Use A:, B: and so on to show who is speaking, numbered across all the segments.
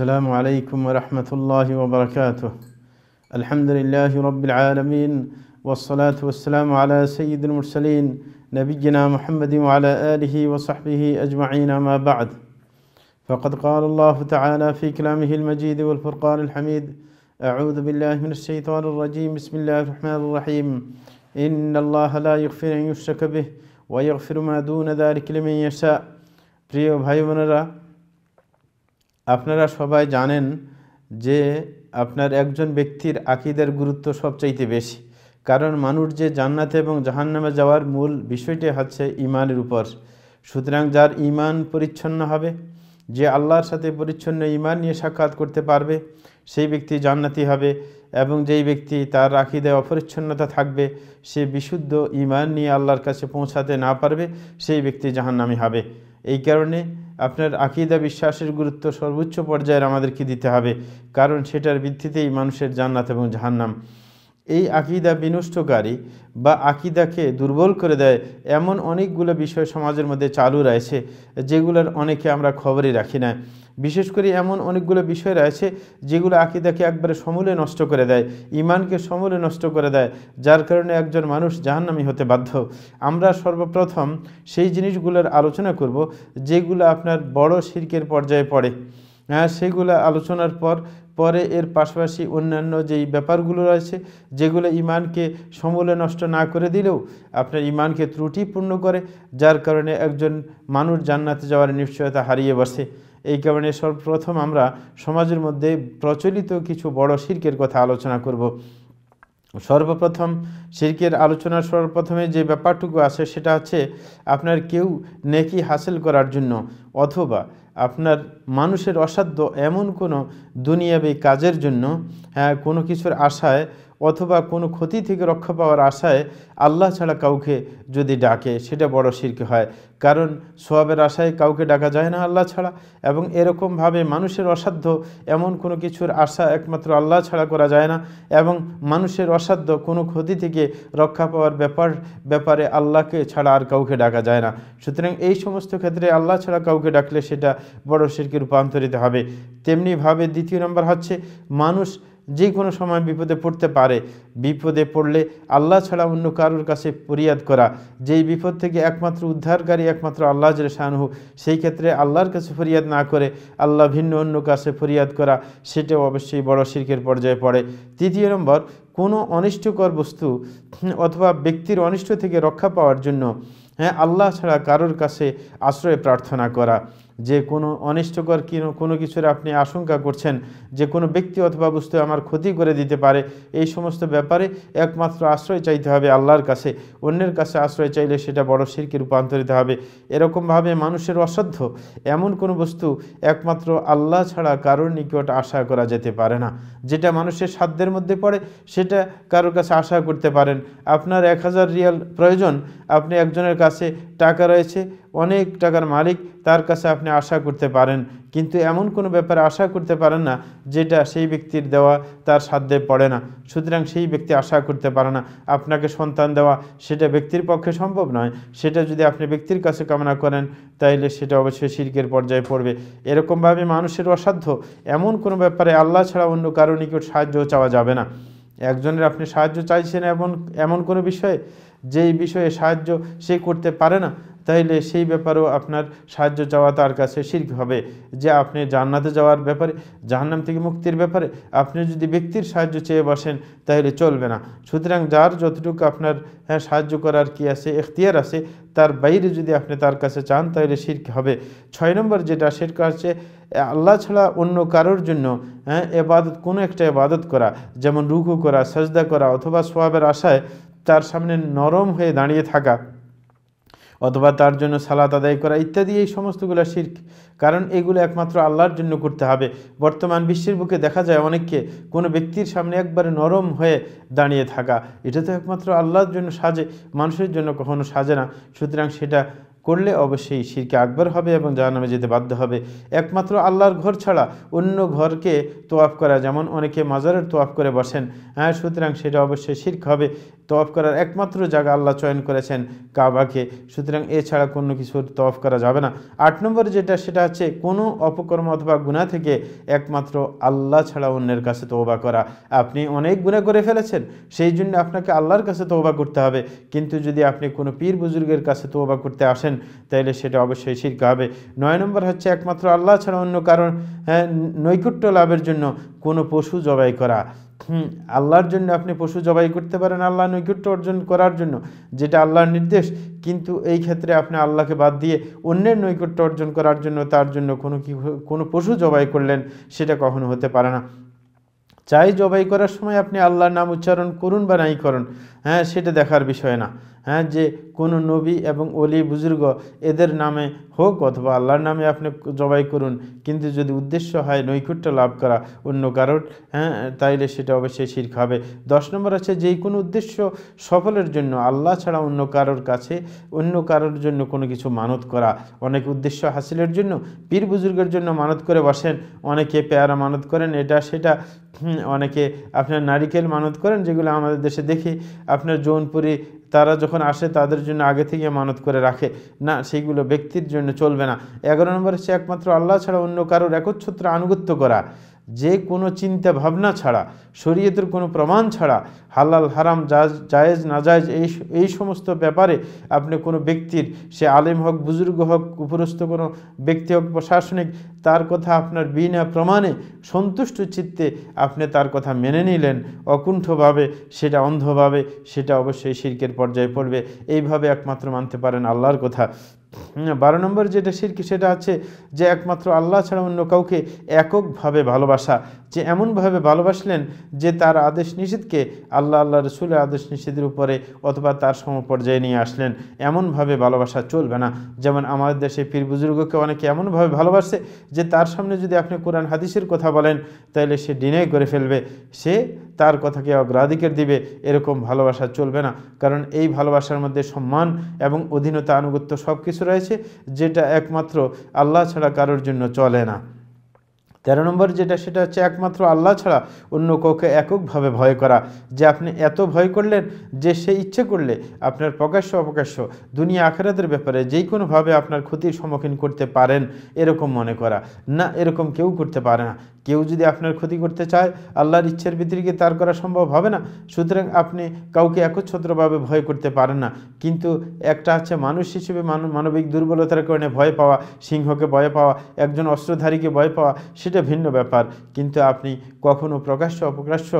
A: السلام عليكم ورحمة الله وبركاته الحمد لله رب العالمين والصلاة والسلام على سيد المرسلين نبينا محمد وعلى آله وصحبه أجمعين ما بعد فقد قال الله تعالى في كلامه المجيد والفرقان الحميد أعوذ بالله من الشيطان الرجيم بسم الله الرحمن الرحيم إن الله لا يغفر أن يشرك به ويغفر ما دون ذلك لمن يشاء بريو ভাই বোনেরা আপনারা সবাই জানেন যে আপনার একজন ব্যক্তির আকিদের গুরুত্ব সবচাইতে বেশি কারণ মানুষ যে জান্নাতে এবং জাহান্নামে যাওয়ার মূল বিষয়টি হচ্ছে ইমানের উপর সুতরাং যার ইমান পরিচ্ছন্ন হবে যে আল্লাহর সাথে পরিচ্ছন্ন ইমান নিয়ে সাক্ষাৎ করতে পারবে সেই ব্যক্তি জান্নাতি হবে এবং যেই ব্যক্তি তার রাখিদে অপরিচ্ছন্নতা থাকবে সে বিশুদ্ধ ইমান নিয়ে আল্লাহর কাছে পৌঁছাতে না পারবে সেই ব্যক্তি জাহান্নামি হবে এই কারণে আপনার আকিদা বিশ্বাসের গুরুত্ব সর্বোচ্চ পর্যায়ের আমাদেরকে দিতে হবে কারণ সেটার ভিত্তিতেই মানুষের জান্নাত এবং জাহান্নাম এই আকিদা বিনষ্টকারী বা আকিদাকে দুর্বল করে দেয় এমন অনেকগুলো বিষয় সমাজের মধ্যে চালু রয়েছে যেগুলোর অনেকে আমরা খবরই রাখি না বিশেষ করে এমন অনেকগুলো বিষয় রয়েছে যেগুলো আকিদাকে একবারে সমূলে নষ্ট করে দেয় ইমানকে সমূলে নষ্ট করে দেয় যার কারণে একজন মানুষ জাহান্নামি হতে বাধ্য আমরা সর্বপ্রথম সেই জিনিসগুলোর আলোচনা করব যেগুলো আপনার বড় শিল্পের পর্যায়ে পড়ে হ্যাঁ সেগুলো আলোচনার পর পরে এর পাশাপাশি অন্যান্য যেই ব্যাপারগুলো রয়েছে যেগুলো ইমানকে সমূলে নষ্ট না করে দিলেও আপনার ইমানকে ত্রুটিপূর্ণ করে যার কারণে একজন মানুষ জান্নাতে যাওয়ার নিশ্চয়তা হারিয়ে বসে এই কারণে সর্বপ্রথম আমরা সমাজের মধ্যে প্রচলিত কিছু বড় শিল্পের কথা আলোচনা করব সর্বপ্রথম শিরকের আলোচনার সর্বপ্রথমে যে ব্যাপারটুকু আছে সেটা হচ্ছে আপনার কেউ নেকি হাসিল করার জন্য অথবা আপনার মানুষের অসাধ্য এমন কোনো দুনিয়াবী কাজের জন্য হ্যাঁ কোনো কিছুর আশায় অথবা কোনো ক্ষতি থেকে রক্ষা পাওয়ার আশায় আল্লাহ ছাড়া কাউকে যদি ডাকে সেটা বড় শিরকে হয় কারণ সোয়াবের আশায় কাউকে ডাকা যায় না আল্লাহ ছাড়া এবং এরকমভাবে মানুষের অসাধ্য এমন কোনো কিছুর আশা একমাত্র আল্লাহ ছাড়া করা যায় না এবং মানুষের অসাধ্য কোনো ক্ষতি থেকে রক্ষা পাওয়ার ব্যাপার ব্যাপারে আল্লাহকে ছাড়া আর কাউকে ডাকা যায় না সুতরাং এই সমস্ত ক্ষেত্রে আল্লাহ ছাড়া কাউকে ডাকলে সেটা বড় শিরকে রূপান্তরিত হবে তেমনিভাবে দ্বিতীয় নম্বর হচ্ছে মানুষ যে কোনো সময় বিপদে পড়তে পারে বিপদে পড়লে আল্লাহ ছাড়া অন্য কারোর কাছে ফরিয়াদ করা যেই বিপদ থেকে একমাত্র উদ্ধারকারী একমাত্র আল্লাহ জলশানহু সেই ক্ষেত্রে আল্লাহর কাছে ফরিয়াদ না করে আল্লাহ ভিন্ন অন্য কাছে ফরিয়াদ করা সেটাও অবশ্যই বড় শিল্পের পর্যায়ে পড়ে তৃতীয় নম্বর কোনো অনিষ্টকর বস্তু অথবা ব্যক্তির অনিষ্ট থেকে রক্ষা পাওয়ার জন্য হ্যাঁ আল্লাহ ছাড়া কারোর কাছে আশ্রয় প্রার্থনা করা যে কোনো অনিষ্টকর কোনো কিছুর আপনি আশঙ্কা করছেন যে কোনো ব্যক্তি অথবা বস্তু আমার ক্ষতি করে দিতে পারে এই সমস্ত ব্যাপারে একমাত্র আশ্রয় চাইতে হবে আল্লাহর কাছে অন্যের কাছে আশ্রয় চাইলে সেটা বড় শিরকে রূপান্তরিত হবে এরকমভাবে মানুষের অসাধ্য এমন কোনো বস্তু একমাত্র আল্লাহ ছাড়া কারোর নিকট আশা করা যেতে পারে না যেটা মানুষের সাধ্যের মধ্যে পড়ে সেটা কারোর কাছে আশা করতে পারেন আপনার এক হাজার রিয়াল প্রয়োজন আপনি একজনের কাছে টাকা রয়েছে অনেক টাকার মালিক তার কাছে আপনি আশা করতে পারেন কিন্তু এমন কোনো ব্যাপারে আশা করতে পারেন না যেটা সেই ব্যক্তির দেওয়া তার সাধ্যে পড়ে না সুতরাং সেই ব্যক্তি আশা করতে পারে না আপনাকে সন্তান দেওয়া সেটা ব্যক্তির পক্ষে সম্ভব নয় সেটা যদি আপনি ব্যক্তির কাছে কামনা করেন তাইলে সেটা অবশ্যই শিল্পের পর্যায়ে পড়বে এরকমভাবে মানুষের অসাধ্য এমন কোনো ব্যাপারে আল্লাহ ছাড়া অন্য কারো নিকট সাহায্য চাওয়া যাবে না একজনের আপনি সাহায্য চাইছেন এমন এমন কোনো বিষয়ে যেই বিষয়ে সাহায্য সে করতে পারে না তাইলে সেই ব্যাপারেও আপনার সাহায্য চাওয়া তার কাছে শির্ক হবে যে আপনি জান্নাতে যাওয়ার ব্যাপারে জাহান্নাম থেকে মুক্তির ব্যাপারে আপনি যদি ব্যক্তির সাহায্য চেয়ে বসেন তাহলে চলবে না সুতরাং যার যতটুকু আপনার হ্যাঁ সাহায্য করার কি আছে এখতিয়ার আছে তার বাইরে যদি আপনি তার কাছে চান তাহলে শির্ক হবে ছয় নম্বর যেটা সেটা আছে আল্লাহ ছাড়া অন্য কারোর জন্য হ্যাঁ এবাদত কোনো একটা এবাদত করা যেমন রুকু করা সাজদা করা অথবা সোয়াবের আশায় তার সামনে নরম হয়ে দাঁড়িয়ে থাকা অথবা তার জন্য সালাত আদায় করা ইত্যাদি এই সমস্তগুলো শির্ক কারণ এগুলো একমাত্র আল্লাহর জন্য করতে হবে বর্তমান বিশ্বের বুকে দেখা যায় অনেককে কোনো ব্যক্তির সামনে একবারে নরম হয়ে দাঁড়িয়ে থাকা এটা তো একমাত্র আল্লাহর জন্য সাজে মানুষের জন্য কখনো সাজে না সুতরাং সেটা করলে অবশ্যই শিরকে আকবর হবে এবং জাহান্নামে যেতে বাধ্য হবে একমাত্র আল্লাহর ঘর ছাড়া অন্য ঘরকে তোয়াফ করা যেমন অনেকে মাজারের তোয়াফ করে বসেন হ্যাঁ সুতরাং সেটা অবশ্যই শির্ক হবে তওয়াফ করার একমাত্র জায়গা আল্লাহ চয়ন করেছেন কাবাকে সুতরাং এছাড়া কোনো কিছুর তওয়াফ করা যাবে না আট নম্বর যেটা সেটা হচ্ছে কোনো অপকর্ম অথবা গুণা থেকে একমাত্র আল্লাহ ছাড়া অন্যের কাছে তোবা করা আপনি অনেক গুণা করে ফেলেছেন সেই জন্য আপনাকে আল্লাহর কাছে তোবা করতে হবে কিন্তু যদি আপনি কোনো পীর বুজুর্গের কাছে তোবা করতে আসেন করছেন তাইলে সেটা অবশ্যই শির্ক হবে নয় নম্বর হচ্ছে একমাত্র আল্লাহ ছাড়া অন্য কারণ হ্যাঁ, নৈকুট্য লাভের জন্য কোনো পশু জবাই করা আল্লাহর জন্য আপনি পশু জবাই করতে পারেন আল্লাহ নৈকুট্য অর্জন করার জন্য যেটা আল্লাহর নির্দেশ কিন্তু এই ক্ষেত্রে আপনি আল্লাহকে বাদ দিয়ে অন্যের নৈকট্য অর্জন করার জন্য তার জন্য কোনো কি কোনো পশু জবাই করলেন সেটা কখনো হতে পারে না চাই জবাই করার সময় আপনি আল্লাহর নাম উচ্চারণ করুন বা নাই করুন হ্যাঁ সেটা দেখার বিষয় না হ্যাঁ যে কোনো নবী এবং অলি বুজুর্গ এদের নামে হোক অথবা আল্লাহর নামে আপনি জবাই করুন কিন্তু যদি উদ্দেশ্য হয় নৈকুট্য লাভ করা অন্য কারোর হ্যাঁ তাইলে সেটা অবশ্যই শির্ক হবে দশ নম্বর আছে যে কোনো উদ্দেশ্য সফলের জন্য আল্লাহ ছাড়া অন্য কারোর কাছে অন্য কারোর জন্য কোনো কিছু মানত করা অনেক উদ্দেশ্য হাসিলের জন্য পীর বুজুর্গের জন্য মানত করে বসেন অনেকে পেয়ারা মানত করেন এটা সেটা অনেকে আপনার নারিকেল মানত করেন যেগুলো আমাদের দেশে দেখি আপনার জৌনপুরি তারা যখন আসে তাদের জন্য আগে থেকে মানত করে রাখে না সেইগুলো ব্যক্তির জন্য চলবে না এগারো নম্বর হচ্ছে একমাত্র আল্লাহ ছাড়া অন্য কারোর একচ্ছত্র আনুগত্য করা যে কোনো চিন্তা ভাবনা ছাড়া শরীয়তের কোনো প্রমাণ ছাড়া হালাল হারাম জায়েজ না জায়েজ এই এই সমস্ত ব্যাপারে আপনি কোনো ব্যক্তির সে আলেম হোক বুজুর্গ হোক উপরস্থ কোনো ব্যক্তি হোক প্রশাসনিক তার কথা আপনার বিনা প্রমাণে সন্তুষ্ট চিত্তে আপনি তার কথা মেনে নিলেন অকুণ্ঠভাবে সেটা অন্ধভাবে সেটা অবশ্যই শির্কের পর্যায়ে পড়বে এইভাবে একমাত্র মানতে পারেন আল্লাহর কথা বারো নম্বর যেটা শিরকি সেটা আছে যে একমাত্র আল্লাহ ছাড়া অন্য কাউকে এককভাবে ভালোবাসা যে এমনভাবে ভালোবাসলেন যে তার আদেশ নিষেধকে আল্লাহ আল্লাহ রসুলের আদেশ নিষেধের উপরে অথবা তার সমপর্যায়ে নিয়ে আসলেন এমনভাবে ভালোবাসা চলবে না যেমন আমাদের দেশে পীর বুজুর্গকে অনেকে এমনভাবে ভালোবাসে যে তার সামনে যদি আপনি কোরআন হাদিসের কথা বলেন তাহলে সে ডিনাই করে ফেলবে সে তার কথাকে অগ্রাধিকার দিবে এরকম ভালোবাসা চলবে না কারণ এই ভালোবাসার মধ্যে সম্মান এবং অধীনতা আনুগত্য সব কিছু রয়েছে যেটা একমাত্র আল্লাহ ছাড়া কারোর জন্য চলে না তেরো নম্বর যেটা সেটা হচ্ছে একমাত্র আল্লাহ ছাড়া অন্য কাউকে এককভাবে ভয় করা যে আপনি এত ভয় করলেন যে সে ইচ্ছে করলে আপনার প্রকাশ্য অপকাশ্য দুনিয়া আখেরাতের ব্যাপারে যে কোনোভাবে আপনার ক্ষতির সম্মুখীন করতে পারেন এরকম মনে করা না এরকম কেউ করতে পারে না কেউ যদি আপনার ক্ষতি করতে চায় আল্লাহর ইচ্ছের ভিতরে তার করা সম্ভব হবে না সুতরাং আপনি কাউকে একচ্ছত্রভাবে ভয় করতে পারেন না কিন্তু একটা আছে মানুষ হিসেবে মানবিক দুর্বলতার কারণে ভয় পাওয়া সিংহকে ভয় পাওয়া একজন অস্ত্রধারীকে ভয় পাওয়া সেটা ভিন্ন ব্যাপার কিন্তু আপনি কখনও প্রকাশ্য অপ্রকাশ্য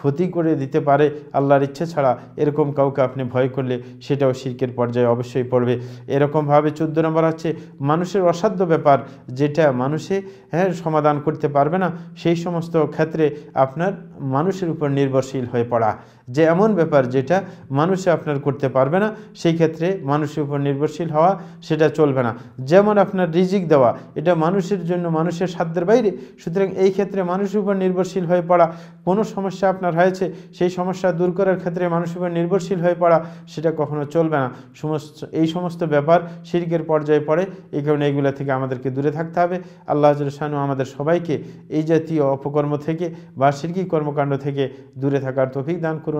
A: ক্ষতি করে দিতে পারে আল্লাহর ইচ্ছে ছাড়া এরকম কাউকে আপনি ভয় করলে সেটাও শিল্পের পর্যায়ে অবশ্যই পড়বে এরকমভাবে চোদ্দ নম্বর হচ্ছে মানুষের অসাধ্য ব্যাপার যেটা মানুষে হ্যাঁ সমাধান করতে পারবে না সেই সমস্ত ক্ষেত্রে আপনার মানুষের উপর নির্ভরশীল হয়ে পড়া যে এমন ব্যাপার যেটা মানুষে আপনার করতে পারবে না সেই ক্ষেত্রে মানুষের উপর নির্ভরশীল হওয়া সেটা চলবে না যেমন আপনার রিজিক দেওয়া এটা মানুষের জন্য মানুষের সাধ্যের বাইরে সুতরাং এই ক্ষেত্রে মানুষের উপর নির্ভরশীল হয়ে পড়া কোনো সমস্যা আপনার হয়েছে সেই সমস্যা দূর করার ক্ষেত্রে মানুষের উপর নির্ভরশীল হয়ে পড়া সেটা কখনো চলবে না সমস্ত এই সমস্ত ব্যাপার শিল্পের পর্যায়ে পড়ে এই কারণে এগুলো থেকে আমাদেরকে দূরে থাকতে হবে আল্লাহ শানু আমাদের সবাইকে এই জাতীয় অপকর্ম থেকে বা শিরকি কর্মকাণ্ড থেকে দূরে থাকার তফিক দান করুন